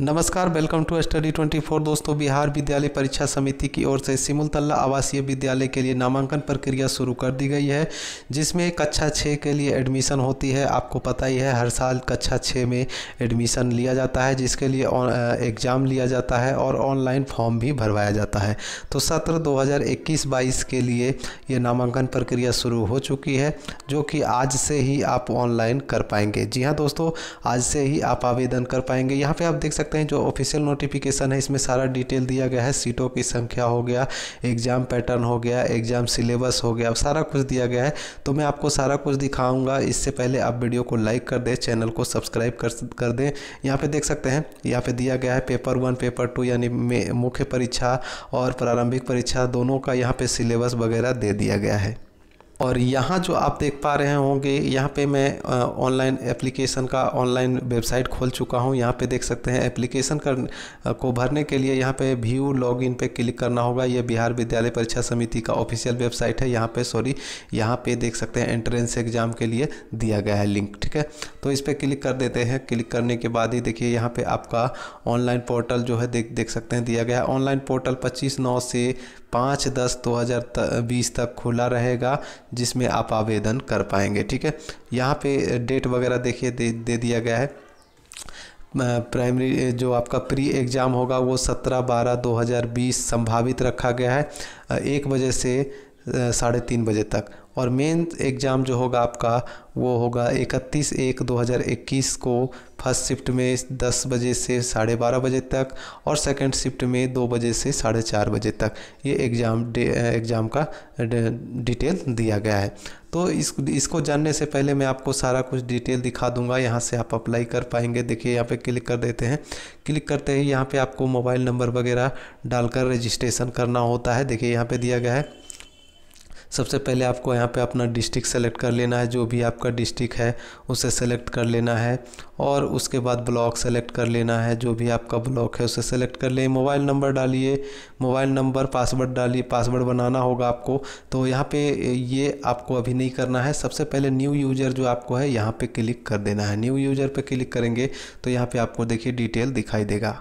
नमस्कार welcome to study 24 दोस्तों बिहार विद्यालय परीक्षा समिति की ओर से सिमुलतला आवासीय विद्यालय के लिए नामांकन प्रक्रिया शुरू कर दी गई है जिसमें कक्षा छः के लिए एडमिशन होती है आपको पता ही है हर साल कक्षा छः में एडमिशन लिया जाता है जिसके लिए एग्ज़ाम लिया जाता है और ऑनलाइन फॉर्म भी भरवाया जाता है तो सत्र दो हज़ार के लिए ये नामांकन प्रक्रिया शुरू हो चुकी है जो कि आज से ही आप ऑनलाइन कर पाएंगे जी हाँ दोस्तों आज से ही आप आवेदन कर पाएंगे यहाँ पर आप देख सकते सकते हैं जो ऑफिशियल नोटिफिकेशन है इसमें सारा डिटेल दिया गया है सीटों की संख्या हो गया एग्ज़ाम पैटर्न हो गया एग्ज़ाम सिलेबस हो गया सारा कुछ दिया गया है तो मैं आपको सारा कुछ दिखाऊंगा इससे पहले आप वीडियो को लाइक कर दें चैनल को सब्सक्राइब कर कर दें यहाँ पे देख सकते हैं यहाँ पे दिया गया है पेपर वन पेपर टू यानी मुख्य परीक्षा और प्रारंभिक परीक्षा दोनों का यहाँ पे सिलेबस वगैरह दे दिया गया है और यहाँ जो आप देख पा रहे होंगे यहाँ पे मैं ऑनलाइन एप्लीकेशन का ऑनलाइन वेबसाइट खोल चुका हूँ यहाँ पे देख सकते हैं एप्लीकेशन कर को भरने के लिए यहाँ पे व्यू लॉगिन पे क्लिक करना होगा ये बिहार विद्यालय परीक्षा समिति का ऑफिशियल वेबसाइट है यहाँ पे सॉरी यहाँ पे देख सकते हैं एंट्रेंस एग्ज़ाम के लिए दिया गया है लिंक ठीक है तो इस पर क्लिक कर देते हैं क्लिक करने के बाद ही देखिए यहाँ पर आपका ऑनलाइन पोर्टल जो है देख देख सकते हैं दिया गया है ऑनलाइन पोर्टल पच्चीस नौ से पाँच दस दो हज़ार बीस तक खुला रहेगा जिसमें आप आवेदन कर पाएंगे ठीक है यहाँ पे डेट वगैरह देखिए दे, दे दिया गया है प्राइमरी जो आपका प्री एग्ज़ाम होगा वो सत्रह बारह दो हज़ार बीस संभावित रखा गया है एक बजे से साढ़े तीन बजे तक और मेन एग्ज़ाम जो होगा आपका वो होगा 31 एक 2021 को फर्स्ट शिफ्ट में 10 बजे से साढ़े बारह बजे तक और सेकंड शिफ्ट में 2 बजे से साढ़े चार बजे तक ये एग्ज़ाम एग्ज़ाम का डिटेल दिया गया है तो इस इसको जानने से पहले मैं आपको सारा कुछ डिटेल दिखा दूंगा यहाँ से आप अप्लाई कर पाएंगे देखिए यहाँ पे क्लिक कर देते हैं क्लिक करते ही यहाँ पे आपको मोबाइल नंबर वगैरह डालकर रजिस्ट्रेशन करना होता है देखिए यहाँ पे दिया गया है सबसे पहले आपको यहाँ पे अपना डिस्ट्रिक्ट सेलेक्ट कर लेना है जो भी आपका डिस्ट्रिक्ट है उसे सेलेक्ट कर लेना है और उसके बाद ब्लॉक सेलेक्ट कर लेना है जो भी आपका ब्लॉक है उसे सेलेक्ट कर लें मोबाइल नंबर डालिए मोबाइल नंबर पासवर्ड डालिए पासवर्ड बनाना होगा आपको तो यहाँ पे ये आपको अभी नहीं करना है सबसे पहले न्यू यूज़र जो आपको है यहाँ पे क्लिक कर देना है न्यू यूज़र पे क्लिक करेंगे तो यहाँ पे आपको देखिए डिटेल दिखाई देगा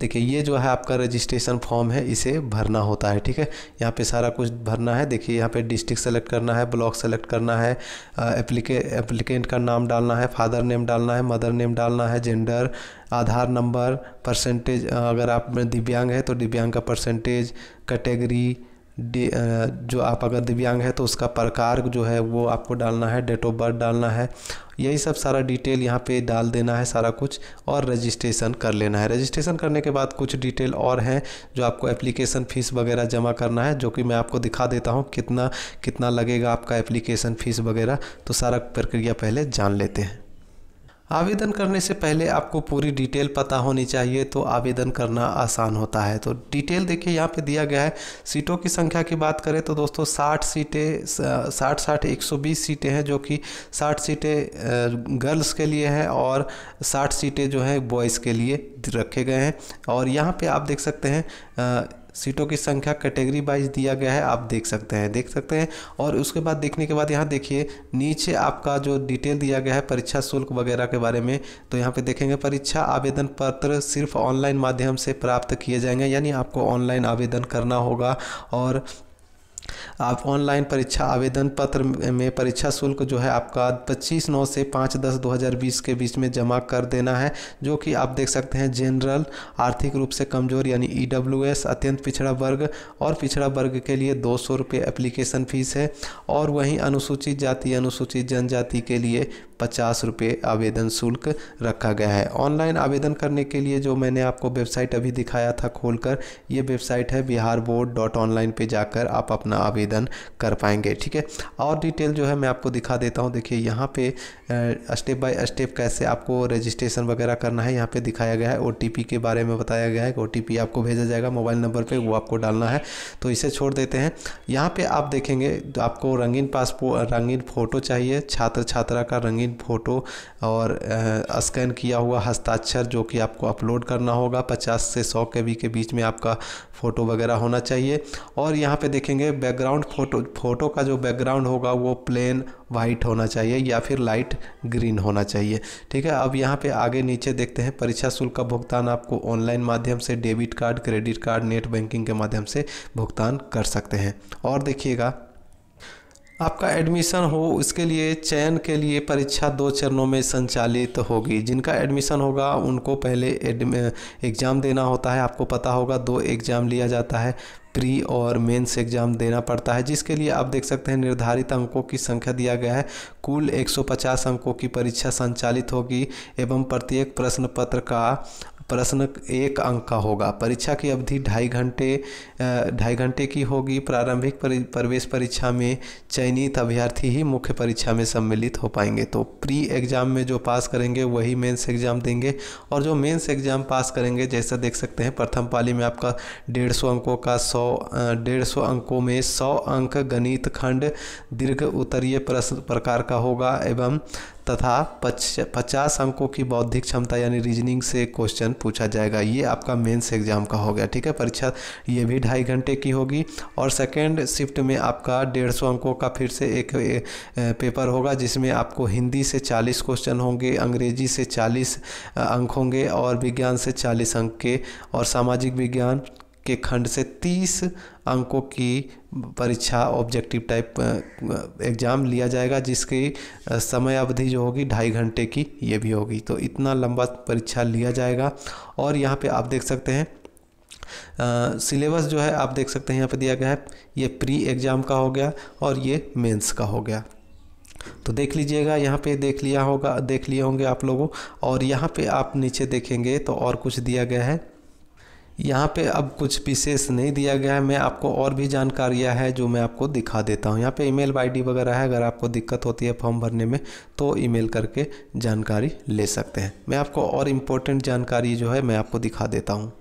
देखिए ये जो है आपका रजिस्ट्रेशन फॉर्म है इसे भरना होता है ठीक है यहाँ पे सारा कुछ भरना है देखिए यहाँ पे डिस्ट्रिक्ट सेलेक्ट करना है ब्लॉक सेलेक्ट करना है एप्लीके एप्लीकेंट का नाम डालना है फादर नेम डालना है मदर नेम डालना है जेंडर आधार नंबर परसेंटेज अगर आप दिव्यांग है तो दिव्यांग का परसेंटेज कैटेगरी जो आप अगर दिव्यांग है तो उसका प्रकार जो है वो आपको डालना है डेट ऑफ बर्थ डालना है यही सब सारा डिटेल यहाँ पे डाल देना है सारा कुछ और रजिस्ट्रेशन कर लेना है रजिस्ट्रेशन करने के बाद कुछ डिटेल और हैं जो आपको एप्लीकेशन फ़ीस वगैरह जमा करना है जो कि मैं आपको दिखा देता हूँ कितना कितना लगेगा आपका एप्लीकेशन फ़ीस वगैरह तो सारा प्रक्रिया पहले जान लेते हैं आवेदन करने से पहले आपको पूरी डिटेल पता होनी चाहिए तो आवेदन करना आसान होता है तो डिटेल देखिए यहाँ पे दिया गया है सीटों की संख्या की बात करें तो दोस्तों 60 सीटें 60 60 120 सीटें हैं जो कि 60 सीटें गर्ल्स के लिए हैं और 60 सीटें जो हैं बॉयज़ के लिए रखे गए हैं और यहाँ पे आप देख सकते हैं सीटों की संख्या कैटेगरी वाइज दिया गया है आप देख सकते हैं देख सकते हैं और उसके बाद देखने के बाद यहाँ देखिए नीचे आपका जो डिटेल दिया गया है परीक्षा शुल्क वगैरह के बारे में तो यहाँ पे देखेंगे परीक्षा आवेदन पत्र सिर्फ ऑनलाइन माध्यम से प्राप्त किए जाएंगे यानी आपको ऑनलाइन आवेदन करना होगा और आप ऑनलाइन परीक्षा आवेदन पत्र में परीक्षा शुल्क जो है आपका 25 नौ से 5 दस 2020 के बीच में जमा कर देना है जो कि आप देख सकते हैं जनरल आर्थिक रूप से कमज़ोर यानी ई e अत्यंत पिछड़ा वर्ग और पिछड़ा वर्ग के लिए दो सौ एप्लीकेशन फ़ीस है और वहीं अनुसूचित जाति अनुसूचित जनजाति के लिए पचास रुपये आवेदन शुल्क रखा गया है ऑनलाइन आवेदन करने के लिए जो मैंने आपको वेबसाइट अभी दिखाया था खोलकर ये वेबसाइट है बिहार बोर्ड डॉट ऑनलाइन पर जाकर आप अपना आवेदन कर पाएंगे ठीक है और डिटेल जो है मैं आपको दिखा देता हूँ देखिए यहाँ पे स्टेप बाय स्टेप कैसे आपको रजिस्ट्रेशन वगैरह करना है यहाँ पे दिखाया गया है ओ के बारे में बताया गया है कि ओ आपको भेजा जाएगा मोबाइल नंबर पर वो आपको डालना है तो इसे छोड़ देते हैं यहाँ पर आप देखेंगे तो आपको रंगीन पासपोर्ट रंगीन फ़ोटो चाहिए छात्र छात्रा का रंगीन तीन फ़ोटो और स्कैन किया हुआ हस्ताक्षर जो कि आपको अपलोड करना होगा पचास से सौ के के बीच में आपका फ़ोटो वगैरह होना चाहिए और यहाँ पे देखेंगे बैकग्राउंड फ़ोटो फ़ोटो का जो बैकग्राउंड होगा वो प्लेन वाइट होना चाहिए या फिर लाइट ग्रीन होना चाहिए ठीक है अब यहाँ पे आगे नीचे देखते हैं परीक्षा शुल्क का भुगतान आपको ऑनलाइन माध्यम से debit card credit card net banking के माध्यम से भुगतान कर सकते हैं और देखिएगा आपका एडमिशन हो उसके लिए चयन के लिए परीक्षा दो चरणों में संचालित होगी जिनका एडमिशन होगा उनको पहले एग्ज़ाम देना होता है आपको पता होगा दो एग्ज़ाम लिया जाता है प्री और मेंस एग्ज़ाम देना पड़ता है जिसके लिए आप देख सकते हैं निर्धारित अंकों की संख्या दिया गया है कुल 150 अंकों की परीक्षा संचालित होगी एवं प्रत्येक प्रश्न पत्र का प्रश्न एक अंक का होगा परीक्षा की अवधि ढाई घंटे ढाई घंटे की होगी प्रारंभिक प्रवेश परीक्षा में चयनित अभ्यर्थी ही मुख्य परीक्षा में सम्मिलित हो पाएंगे तो प्री एग्ज़ाम में जो पास करेंगे वही मेंस एग्ज़ाम देंगे और जो मेंस एग्ज़ाम पास करेंगे जैसा देख सकते हैं प्रथम पाली में आपका डेढ़ सौ अंकों का सौ डेढ़ सौ अंकों में सौ अंक गणित खंड दीर्घ उत्तरीय प्रश्न प्रकार का होगा एवं तथा पचास अंकों की बौद्धिक क्षमता यानी रीजनिंग से क्वेश्चन पूछा जाएगा ये आपका मेंस एग्जाम का हो गया ठीक है परीक्षा ये भी ढाई घंटे की होगी और सेकेंड शिफ्ट में आपका डेढ़ सौ अंकों का फिर से एक पेपर होगा जिसमें आपको हिंदी से चालीस क्वेश्चन होंगे अंग्रेजी से चालीस अंक होंगे और विज्ञान से चालीस अंक के और सामाजिक विज्ञान के खंड से तीस अंकों की परीक्षा ऑब्जेक्टिव टाइप एग्ज़ाम लिया जाएगा जिसकी समय अवधि जो होगी ढाई घंटे की ये भी होगी तो इतना लंबा परीक्षा लिया जाएगा और यहाँ पे आप देख सकते हैं सिलेबस जो है आप देख सकते हैं यहाँ पे दिया गया है ये प्री एग्ज़ाम का हो गया और ये मेंस का हो गया तो देख लीजिएगा यहाँ पे देख लिया होगा देख लिए होंगे आप लोगों और यहाँ पे आप नीचे देखेंगे तो और कुछ दिया गया है यहाँ पे अब कुछ विशेष नहीं दिया गया है मैं आपको और भी जानकारियाँ है जो मैं आपको दिखा देता हूँ यहाँ पे ईमेल आईडी वगैरह है अगर आपको दिक्कत होती है फॉर्म भरने में तो ईमेल करके जानकारी ले सकते हैं मैं आपको और इम्पोर्टेंट जानकारी जो है मैं आपको दिखा देता हूँ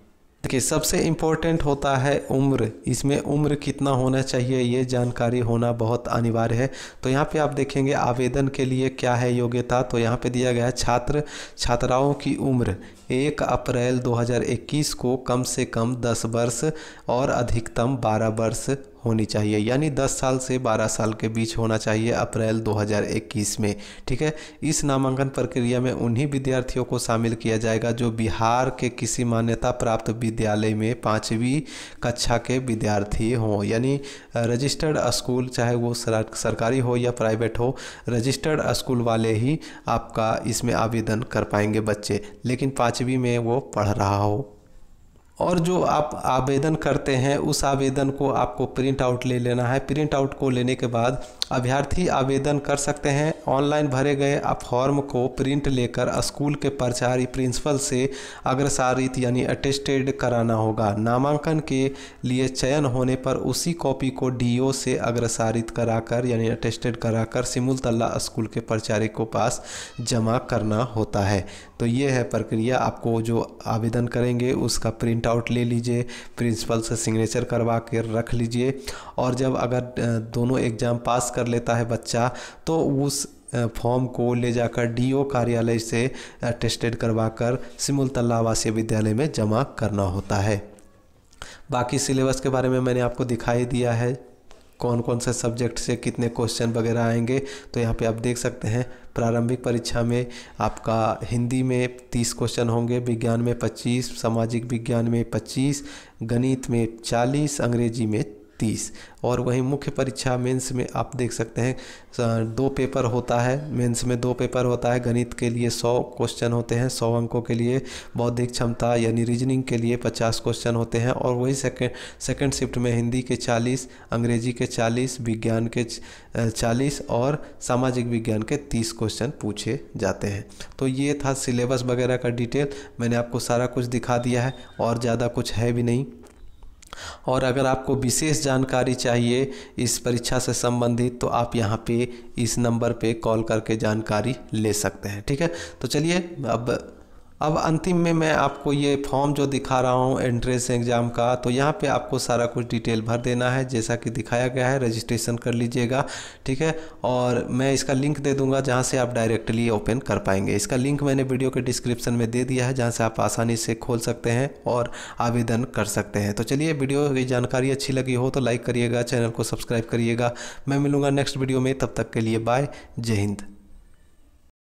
देखिए सबसे इम्पोर्टेंट होता है उम्र इसमें उम्र कितना होना चाहिए ये जानकारी होना बहुत अनिवार्य है तो यहाँ पे आप देखेंगे आवेदन के लिए क्या है योग्यता तो यहाँ पे दिया गया है छात्र छात्राओं की उम्र एक अप्रैल 2021 को कम से कम 10 वर्ष और अधिकतम 12 वर्ष होनी चाहिए यानी 10 साल से 12 साल के बीच होना चाहिए अप्रैल 2021 में ठीक है इस नामांकन प्रक्रिया में उन्हीं विद्यार्थियों को शामिल किया जाएगा जो बिहार के किसी मान्यता प्राप्त विद्यालय में पाँचवीं कक्षा के विद्यार्थी हों यानी रजिस्टर्ड स्कूल चाहे वो सरकारी हो या प्राइवेट हो रजिस्टर्ड स्कूल वाले ही आपका इसमें आवेदन कर पाएंगे बच्चे लेकिन पाँचवीं में वो पढ़ रहा हो और जो आप आवेदन करते हैं उस आवेदन को आपको प्रिंट आउट ले लेना है प्रिंट आउट को लेने के बाद अभ्यर्थी आवेदन कर सकते हैं ऑनलाइन भरे गए फॉर्म को प्रिंट लेकर स्कूल के प्रचारी प्रिंसिपल से अग्रसारित यानी अटेस्टेड कराना होगा नामांकन के लिए चयन होने पर उसी कॉपी को डीओ से अग्रसारित कराकर यानी अटेस्टेड कराकर सिमुलतला स्कूल के प्रचारी को पास जमा करना होता है तो ये है प्रक्रिया आपको जो आवेदन करेंगे उसका प्रिंट आउट ले लीजिए प्रिंसिपल से सिग्नेचर करवा कर रख लीजिए और जब अगर दोनों एग्ज़ाम पास कर लेता है बच्चा तो उस फॉर्म को ले जाकर डीओ कार्यालय से टेस्टेड कर सिमुलतला आवासीय विद्यालय में जमा करना होता है बाकी सिलेबस के बारे में मैंने आपको दिखाई दिया है कौन कौन से सब्जेक्ट से कितने क्वेश्चन वगैरह आएंगे तो यहाँ पे आप देख सकते हैं प्रारंभिक परीक्षा में आपका हिंदी में तीस क्वेश्चन होंगे विज्ञान में पच्चीस सामाजिक विज्ञान में पच्चीस गणित में चालीस अंग्रेजी में तीस और वहीं मुख्य परीक्षा मेंस में आप देख सकते हैं दो पेपर होता है मेंस में दो पेपर होता है गणित के लिए सौ क्वेश्चन होते हैं सौ अंकों के लिए बौद्धिक क्षमता यानी रीजनिंग के लिए पचास क्वेश्चन होते हैं और वही सेकेंड सेकेंड शिफ्ट में हिंदी के चालीस अंग्रेजी के चालीस विज्ञान के चालीस और सामाजिक विज्ञान के तीस क्वेश्चन पूछे जाते हैं तो ये था सिलेबस वगैरह का डिटेल मैंने आपको सारा कुछ दिखा दिया है और ज़्यादा कुछ है भी नहीं और अगर आपको विशेष जानकारी चाहिए इस परीक्षा से संबंधित तो आप यहाँ पे इस नंबर पे कॉल करके जानकारी ले सकते हैं ठीक है तो चलिए अब अब अंतिम में मैं आपको ये फॉर्म जो दिखा रहा हूँ एंट्रेंस एग्ज़ाम का तो यहाँ पे आपको सारा कुछ डिटेल भर देना है जैसा कि दिखाया गया है रजिस्ट्रेशन कर लीजिएगा ठीक है और मैं इसका लिंक दे दूँगा जहाँ से आप डायरेक्टली ओपन कर पाएंगे इसका लिंक मैंने वीडियो के डिस्क्रिप्शन में दे दिया है जहाँ से आप आसानी से खोल सकते हैं और आवेदन कर सकते हैं तो चलिए वीडियो की जानकारी अच्छी लगी हो तो लाइक करिएगा चैनल को सब्सक्राइब करिएगा मैं मिलूँगा नेक्स्ट वीडियो में तब तक के लिए बाय जय हिंद